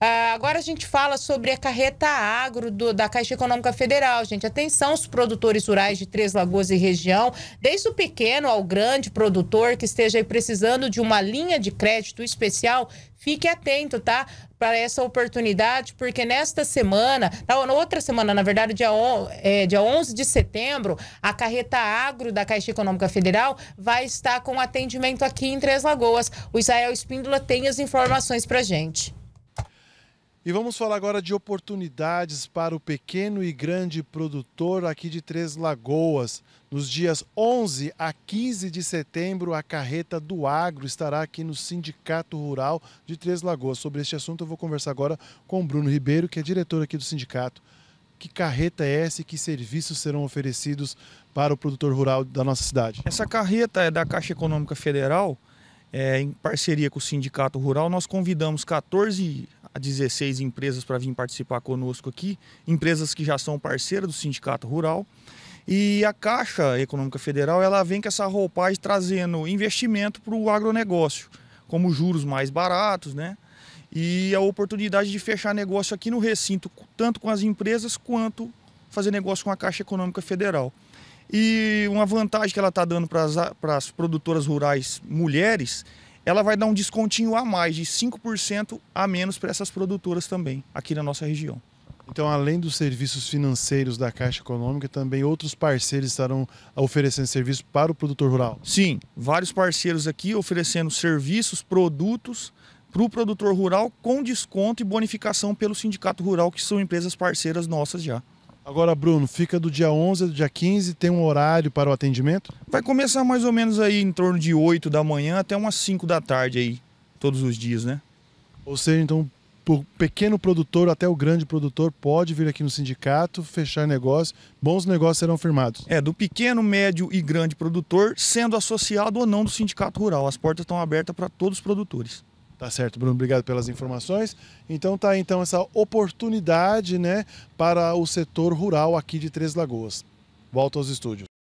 Uh, agora a gente fala sobre a carreta agro do, da Caixa Econômica Federal, gente. Atenção, os produtores rurais de Três Lagoas e região, desde o pequeno ao grande produtor que esteja precisando de uma linha de crédito especial, fique atento, tá? Para essa oportunidade, porque nesta semana, tá, na outra semana, na verdade, dia, on, é, dia 11 de setembro, a carreta agro da Caixa Econômica Federal vai estar com atendimento aqui em Três Lagoas. O Israel Espíndola tem as informações para gente. E vamos falar agora de oportunidades para o pequeno e grande produtor aqui de Três Lagoas. Nos dias 11 a 15 de setembro, a carreta do agro estará aqui no Sindicato Rural de Três Lagoas. Sobre este assunto, eu vou conversar agora com o Bruno Ribeiro, que é diretor aqui do sindicato. Que carreta é essa e que serviços serão oferecidos para o produtor rural da nossa cidade? Essa carreta é da Caixa Econômica Federal. É, em parceria com o Sindicato Rural, nós convidamos 14 a 16 empresas para vir participar conosco aqui, empresas que já são parceiras do Sindicato Rural. E a Caixa Econômica Federal ela vem com essa roupagem trazendo investimento para o agronegócio, como juros mais baratos, né? E a oportunidade de fechar negócio aqui no recinto, tanto com as empresas quanto fazer negócio com a Caixa Econômica Federal. E uma vantagem que ela está dando para as produtoras rurais mulheres ela vai dar um descontinho a mais, de 5% a menos para essas produtoras também, aqui na nossa região. Então, além dos serviços financeiros da Caixa Econômica, também outros parceiros estarão oferecendo serviços para o produtor rural? Sim, vários parceiros aqui oferecendo serviços, produtos para o produtor rural com desconto e bonificação pelo Sindicato Rural, que são empresas parceiras nossas já. Agora, Bruno, fica do dia 11 ao dia 15, tem um horário para o atendimento? Vai começar mais ou menos aí em torno de 8 da manhã até umas 5 da tarde aí, todos os dias, né? Ou seja, então, o pequeno produtor até o grande produtor pode vir aqui no sindicato, fechar negócio, bons negócios serão firmados. É, do pequeno, médio e grande produtor, sendo associado ou não do sindicato rural. As portas estão abertas para todos os produtores. Tá certo, Bruno, obrigado pelas informações. Então tá então essa oportunidade, né, para o setor rural aqui de Três Lagoas. Volto aos estúdios.